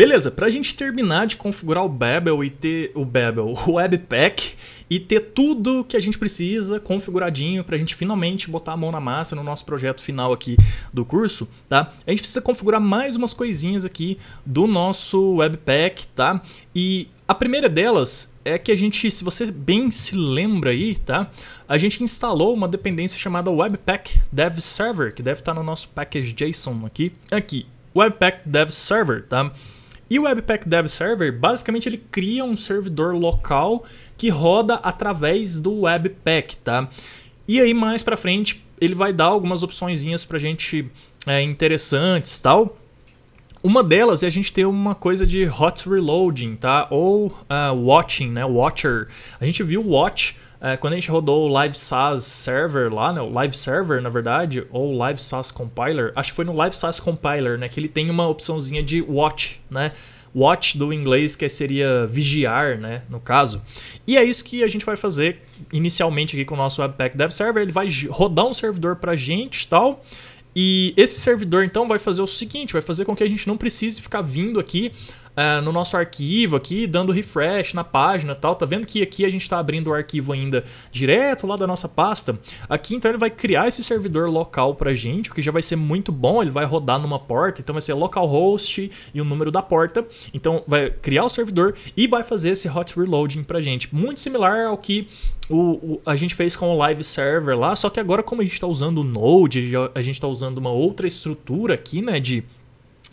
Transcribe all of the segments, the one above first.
Beleza, pra gente terminar de configurar o Babel e ter o Babel, o Webpack e ter tudo que a gente precisa configuradinho para a gente finalmente botar a mão na massa no nosso projeto final aqui do curso, tá? A gente precisa configurar mais umas coisinhas aqui do nosso Webpack, tá? E a primeira delas é que a gente, se você bem se lembra aí, tá? A gente instalou uma dependência chamada Webpack Dev Server, que deve estar no nosso package JSON aqui. Aqui, Webpack Dev Server, tá? E o Webpack Dev Server, basicamente, ele cria um servidor local que roda através do Webpack, tá? E aí, mais pra frente, ele vai dar algumas opçõezinhas pra gente é, interessantes tal. Uma delas é a gente ter uma coisa de hot reloading, tá? Ou uh, watching, né? Watcher. A gente viu watch é, quando a gente rodou o Live SaaS Server lá, né, o Live Server, na verdade, ou Live SaaS Compiler, acho que foi no Live SaaS Compiler, né, que ele tem uma opçãozinha de watch, né? Watch do inglês, que seria vigiar, né, no caso. E é isso que a gente vai fazer inicialmente aqui com o nosso Webpack Dev Server. Ele vai rodar um servidor pra gente e tal. E esse servidor, então, vai fazer o seguinte, vai fazer com que a gente não precise ficar vindo aqui é, no nosso arquivo aqui, dando refresh na página tal. Tá vendo que aqui a gente está abrindo o arquivo ainda direto lá da nossa pasta? Aqui então ele vai criar esse servidor local pra gente, o que já vai ser muito bom, ele vai rodar numa porta, então vai ser localhost e o número da porta. Então vai criar o servidor e vai fazer esse hot reloading pra gente. Muito similar ao que o, o, a gente fez com o live server lá, só que agora como a gente está usando o Node, a gente está usando uma outra estrutura aqui, né, de,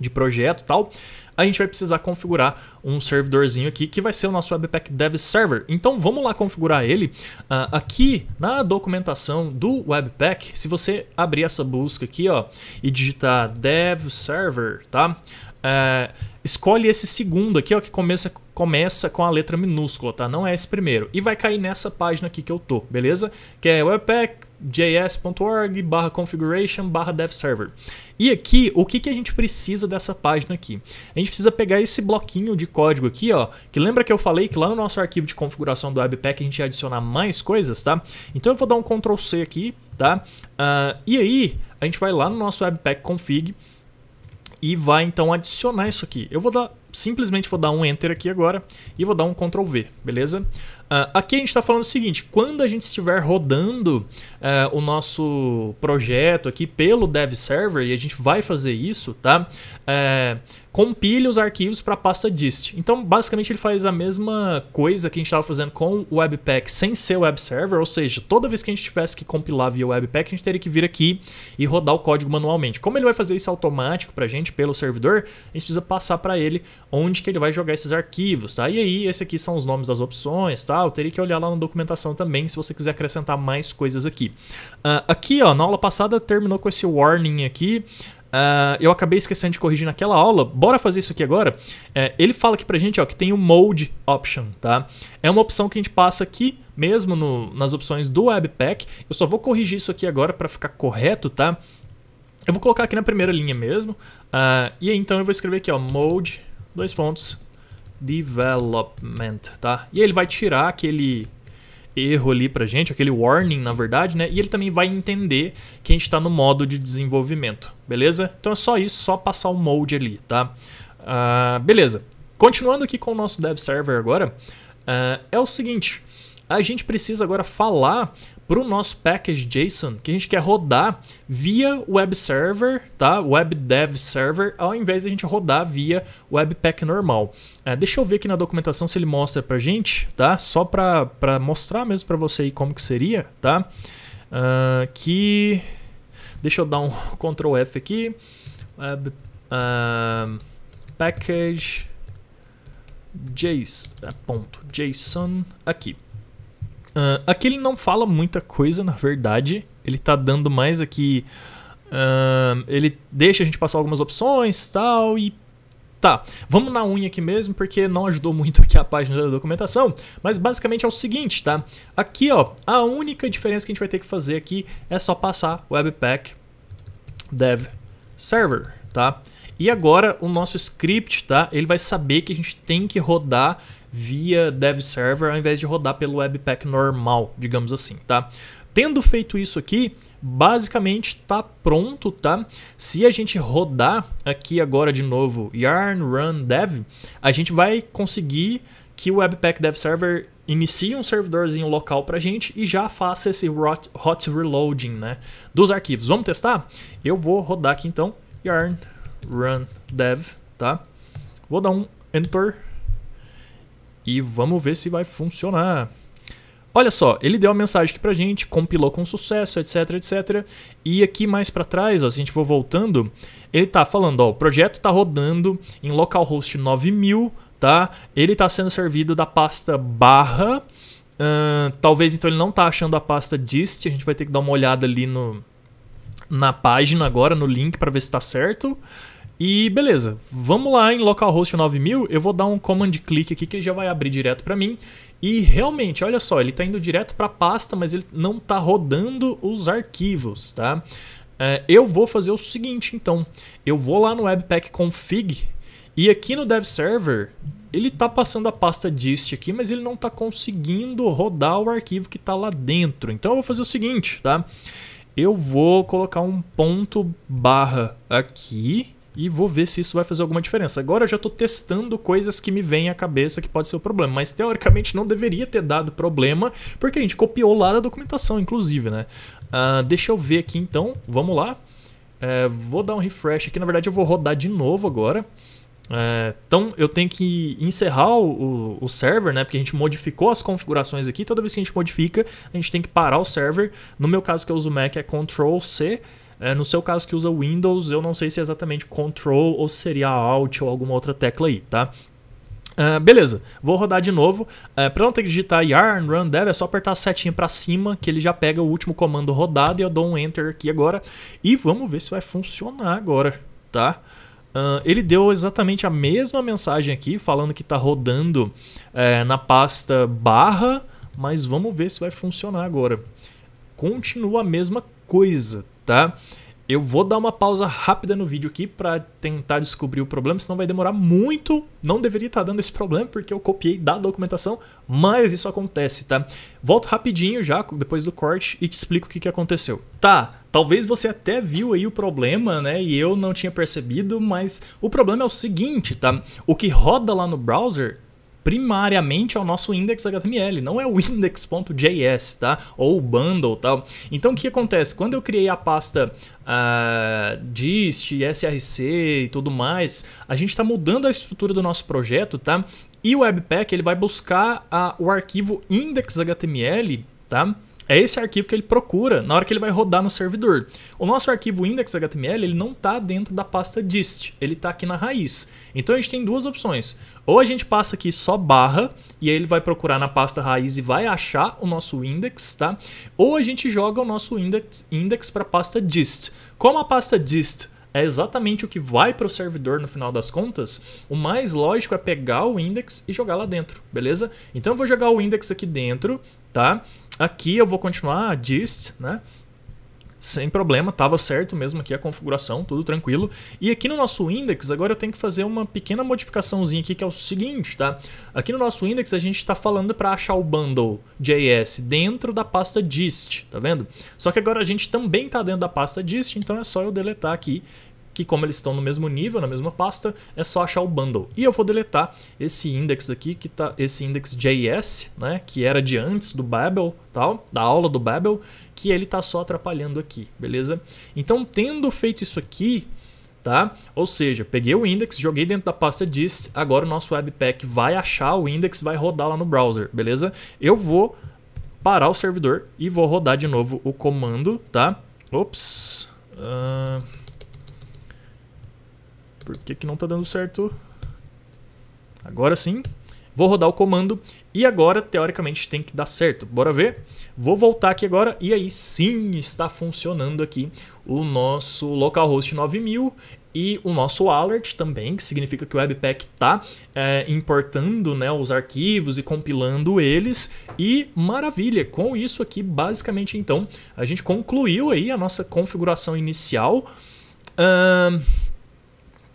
de projeto e tal, a gente vai precisar configurar um servidorzinho aqui que vai ser o nosso Webpack Dev Server. Então vamos lá configurar ele. Uh, aqui na documentação do Webpack, se você abrir essa busca aqui ó, e digitar Dev Server, tá? Uh, escolhe esse segundo aqui ó, que começa, começa com a letra minúscula, tá? Não é esse primeiro. E vai cair nessa página aqui que eu tô, beleza? Que é Webpack js.org barra configuration barra dev server. E aqui, o que, que a gente precisa dessa página aqui? A gente precisa pegar esse bloquinho de código aqui, ó, que lembra que eu falei que lá no nosso arquivo de configuração do Webpack a gente ia adicionar mais coisas, tá? Então eu vou dar um Ctrl C aqui, tá? Uh, e aí, a gente vai lá no nosso Webpack config e vai então adicionar isso aqui. Eu vou dar simplesmente vou dar um Enter aqui agora e vou dar um Ctrl V, beleza? Uh, aqui a gente está falando o seguinte, quando a gente estiver rodando uh, o nosso projeto aqui pelo Dev Server, e a gente vai fazer isso, tá? Uh, compile os arquivos para a pasta dist. Então, basicamente, ele faz a mesma coisa que a gente estava fazendo com o Webpack sem ser o Web Server, ou seja, toda vez que a gente tivesse que compilar via Webpack, a gente teria que vir aqui e rodar o código manualmente. Como ele vai fazer isso automático para a gente pelo servidor, a gente precisa passar para ele onde que ele vai jogar esses arquivos, tá? E aí, esse aqui são os nomes das opções, tá? Eu teria que olhar lá na documentação também, se você quiser acrescentar mais coisas aqui. Uh, aqui, ó, na aula passada terminou com esse warning aqui, Uh, eu acabei esquecendo de corrigir naquela aula, bora fazer isso aqui agora. É, ele fala aqui pra gente ó, que tem o Mode Option, tá? É uma opção que a gente passa aqui mesmo no, nas opções do Webpack. Eu só vou corrigir isso aqui agora para ficar correto, tá? Eu vou colocar aqui na primeira linha mesmo. Uh, e aí, então eu vou escrever aqui, ó, Mode dois pontos, development, tá? E ele vai tirar aquele erro ali pra gente, aquele warning, na verdade, né? E ele também vai entender que a gente está no modo de desenvolvimento, beleza? Então é só isso, só passar o mode ali, tá? Uh, beleza. Continuando aqui com o nosso dev server agora, uh, é o seguinte, a gente precisa agora falar para o nosso package JSON que a gente quer rodar via web server, tá? Web dev server, ao invés de a gente rodar via webpack normal. É, deixa eu ver aqui na documentação se ele mostra para gente, tá? Só para mostrar mesmo para você aí como que seria, tá? Uh, que deixa eu dar um Ctrl F aqui, web uh, package JSON, é, ponto, JSON aqui. Uh, aqui ele não fala muita coisa, na verdade. Ele tá dando mais aqui. Uh, ele deixa a gente passar algumas opções tal, e Tá, vamos na unha aqui mesmo, porque não ajudou muito aqui a página da documentação, mas basicamente é o seguinte, tá? Aqui, ó, a única diferença que a gente vai ter que fazer aqui é só passar Webpack Dev Server, tá? E agora o nosso script, tá? Ele vai saber que a gente tem que rodar via dev server ao invés de rodar pelo Webpack normal, digamos assim, tá? Tendo feito isso aqui, basicamente tá pronto, tá? Se a gente rodar aqui agora de novo yarn run dev, a gente vai conseguir que o Webpack Dev Server inicie um servidorzinho local para gente e já faça esse hot reloading né, dos arquivos. Vamos testar? Eu vou rodar aqui então yarn run dev, tá? Vou dar um enter e vamos ver se vai funcionar. Olha só, ele deu a mensagem aqui pra gente, compilou com sucesso, etc, etc. E aqui mais para trás, ó, se a gente for voltando, ele tá falando, ó, o projeto tá rodando em localhost 9000, tá? Ele tá sendo servido da pasta barra. Uh, talvez então ele não tá achando a pasta dist, a gente vai ter que dar uma olhada ali no na página agora, no link para ver se tá certo. E beleza, vamos lá em localhost 9000, eu vou dar um command click aqui que ele já vai abrir direto para mim. E realmente, olha só, ele está indo direto para a pasta, mas ele não está rodando os arquivos, tá? É, eu vou fazer o seguinte então, eu vou lá no webpack config e aqui no dev server ele está passando a pasta dist aqui, mas ele não está conseguindo rodar o arquivo que está lá dentro. Então eu vou fazer o seguinte, tá? Eu vou colocar um ponto barra aqui e vou ver se isso vai fazer alguma diferença. Agora eu já estou testando coisas que me vêm à cabeça que pode ser o um problema, mas teoricamente não deveria ter dado problema, porque a gente copiou lá da documentação, inclusive, né? Uh, deixa eu ver aqui então, vamos lá. É, vou dar um refresh aqui, na verdade eu vou rodar de novo agora. É, então eu tenho que encerrar o, o, server, né? Porque a gente modificou as configurações aqui. Toda vez que a gente modifica, a gente tem que parar o server. No meu caso que eu uso o Mac é Ctrl C é, no seu caso que usa Windows, eu não sei se é exatamente Control ou seria Alt ou alguma outra tecla aí, tá? Uh, beleza, vou rodar de novo. Uh, é, para não ter que digitar yarn run dev, é só apertar a setinha para cima que ele já pega o último comando rodado e eu dou um enter aqui agora. E vamos ver se vai funcionar agora, tá? Uh, ele deu exatamente a mesma mensagem aqui, falando que está rodando é, na pasta barra, mas vamos ver se vai funcionar agora. Continua a mesma coisa, tá? Eu vou dar uma pausa rápida no vídeo aqui para tentar descobrir o problema, senão vai demorar muito. Não deveria estar tá dando esse problema porque eu copiei da documentação, mas isso acontece, tá? Volto rapidinho já, depois do corte, e te explico o que, que aconteceu. Tá, talvez você até viu aí o problema, né? E eu não tinha percebido, mas o problema é o seguinte, tá? O que roda lá no browser primariamente ao nosso index.html, não é o index.js, tá? Ou o bundle, tal. Então o que acontece? Quando eu criei a pasta uh, ah, dist, src e tudo mais, a gente está mudando a estrutura do nosso projeto, tá? E o Webpack ele vai buscar uh, o arquivo index.html, tá? É esse arquivo que ele procura na hora que ele vai rodar no servidor. O nosso arquivo index.html ele não está dentro da pasta dist, ele está aqui na raiz. Então a gente tem duas opções. Ou a gente passa aqui só barra e aí ele vai procurar na pasta raiz e vai achar o nosso index, tá? Ou a gente joga o nosso index, index para a pasta dist. Como a pasta dist é exatamente o que vai para o servidor no final das contas, o mais lógico é pegar o index e jogar lá dentro, beleza? Então eu vou jogar o index aqui dentro, tá? Aqui eu vou continuar dist, né? Sem problema, estava certo mesmo aqui a configuração, tudo tranquilo. E aqui no nosso index, agora eu tenho que fazer uma pequena modificaçãozinha aqui, que é o seguinte, tá? Aqui no nosso index a gente está falando para achar o bundle.js dentro da pasta dist, tá vendo? Só que agora a gente também está dentro da pasta dist, então é só eu deletar aqui que como eles estão no mesmo nível, na mesma pasta, é só achar o bundle. E eu vou deletar esse index aqui, que tá, esse index JS, né, que era de antes do Babel, tal, da aula do Babel, que ele tá só atrapalhando aqui, beleza? Então, tendo feito isso aqui, tá? Ou seja, peguei o index, joguei dentro da pasta dist, agora o nosso webpack vai achar o index, vai rodar lá no browser, beleza? Eu vou parar o servidor e vou rodar de novo o comando, tá? Ops... Uh... Por que, que não está dando certo? Agora sim. Vou rodar o comando e agora, teoricamente, tem que dar certo. Bora ver? Vou voltar aqui agora e aí sim está funcionando aqui o nosso localhost 9000 e o nosso alert também, que significa que o Webpack está é, importando né, os arquivos e compilando eles. E maravilha, com isso aqui, basicamente, então, a gente concluiu aí a nossa configuração inicial. Uh,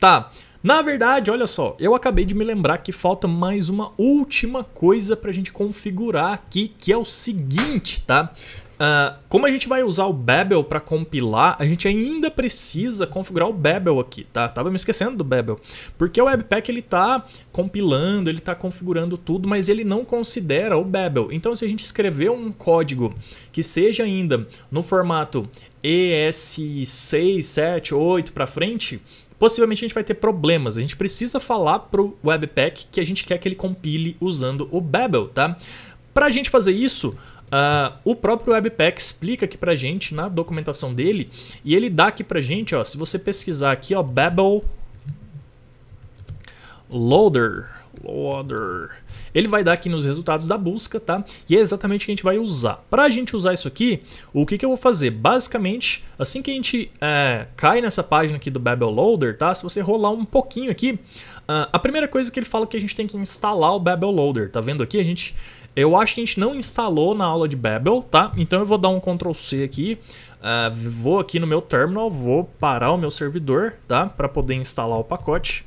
Tá. Na verdade, olha só, eu acabei de me lembrar que falta mais uma última coisa para a gente configurar aqui, que é o seguinte, tá? Uh, como a gente vai usar o Babel para compilar, a gente ainda precisa configurar o Babel aqui, tá? Tava me esquecendo do Babel, porque o Webpack ele tá compilando, ele tá configurando tudo, mas ele não considera o Babel. Então, se a gente escrever um código que seja ainda no formato ES6, 7, 8 para frente, possivelmente a gente vai ter problemas. A gente precisa falar pro Webpack que a gente quer que ele compile usando o Babel, tá? Para a gente fazer isso, Uh, o próprio Webpack explica aqui pra gente na documentação dele e ele dá aqui pra gente, ó, se você pesquisar aqui, ó, Babel Loader, Loader. Ele vai dar aqui nos resultados da busca, tá? E é exatamente o que a gente vai usar. Para a gente usar isso aqui, o que, que eu vou fazer? Basicamente, assim que a gente é, cai nessa página aqui do Babel Loader, tá? Se você rolar um pouquinho aqui, uh, a primeira coisa que ele fala é que a gente tem que instalar o Babel Loader, tá vendo aqui? A gente eu acho que a gente não instalou na aula de Babel, tá? Então eu vou dar um Ctrl C aqui, uh, vou aqui no meu terminal, vou parar o meu servidor, tá? Para poder instalar o pacote.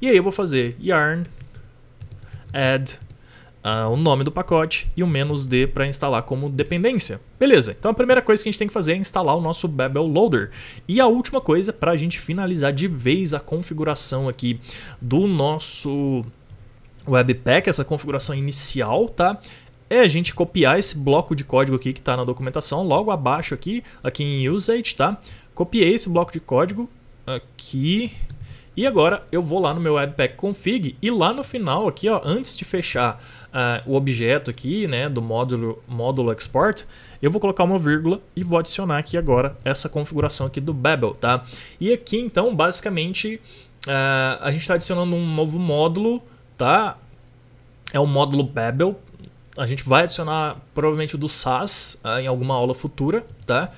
E aí eu vou fazer yarn add uh, o nome do pacote e o "-d", para instalar como dependência. Beleza, então a primeira coisa que a gente tem que fazer é instalar o nosso Babel Loader. E a última coisa, para a gente finalizar de vez a configuração aqui do nosso Webpack, essa configuração inicial, tá? é a gente copiar esse bloco de código aqui que está na documentação, logo abaixo aqui, aqui em Usage, tá? Copiei esse bloco de código aqui, e agora eu vou lá no meu Webpack Config e lá no final aqui, ó, antes de fechar uh, o objeto aqui, né, do módulo, módulo export, eu vou colocar uma vírgula e vou adicionar aqui agora essa configuração aqui do Babel, tá? E aqui então, basicamente, uh, a gente está adicionando um novo módulo, tá? É o módulo Babel. A gente vai adicionar provavelmente o do SAS uh, ah, em alguma aula futura, tá?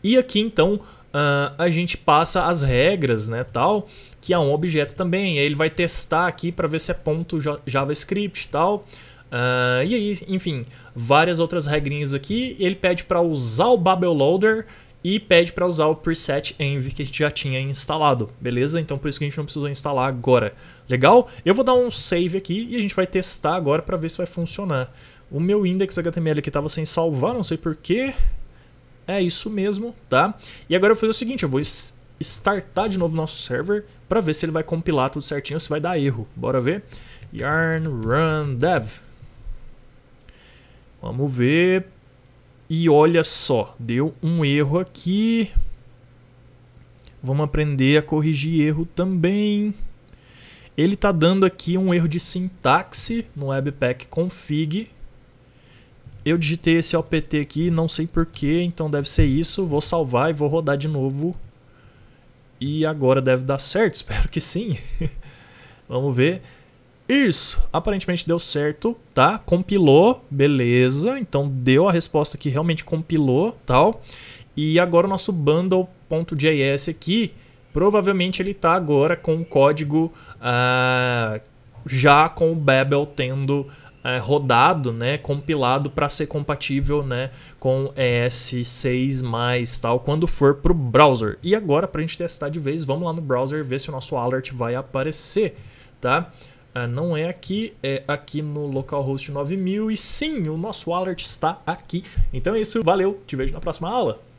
E aqui então uh, a gente passa as regras, né, tal, que é um objeto também. Aí ele vai testar aqui para ver se é ponto JavaScript e tal. Uh, e aí, enfim, várias outras regrinhas aqui. Ele pede para usar o Babel Loader e pede para usar o preset env que a gente já tinha instalado, beleza? Então por isso que a gente não precisou instalar agora. Legal? Eu vou dar um save aqui e a gente vai testar agora para ver se vai funcionar. O meu index.html aqui estava sem salvar, não sei porquê. É isso mesmo, tá? E agora eu vou fazer o seguinte, eu vou startar de novo nosso server para ver se ele vai compilar tudo certinho ou se vai dar erro. Bora ver? Yarn run dev. Vamos ver. E olha só, deu um erro aqui. Vamos aprender a corrigir erro também. Ele está dando aqui um erro de sintaxe no webpack config eu digitei esse OPT aqui, não sei porquê, então deve ser isso. Vou salvar e vou rodar de novo. E agora deve dar certo, espero que sim. Vamos ver. Isso, aparentemente deu certo, tá? Compilou, beleza. Então deu a resposta que realmente compilou, tal. E agora o nosso bundle.js aqui, provavelmente ele está agora com o código uh, já com o Babel tendo é, rodado, né, compilado para ser compatível, né, com ES6+, tal, quando for para o browser. E agora, para a gente testar de vez, vamos lá no browser ver se o nosso alert vai aparecer, tá? É, não é aqui, é aqui no localhost 9000 e sim, o nosso alert está aqui. Então é isso, valeu, te vejo na próxima aula.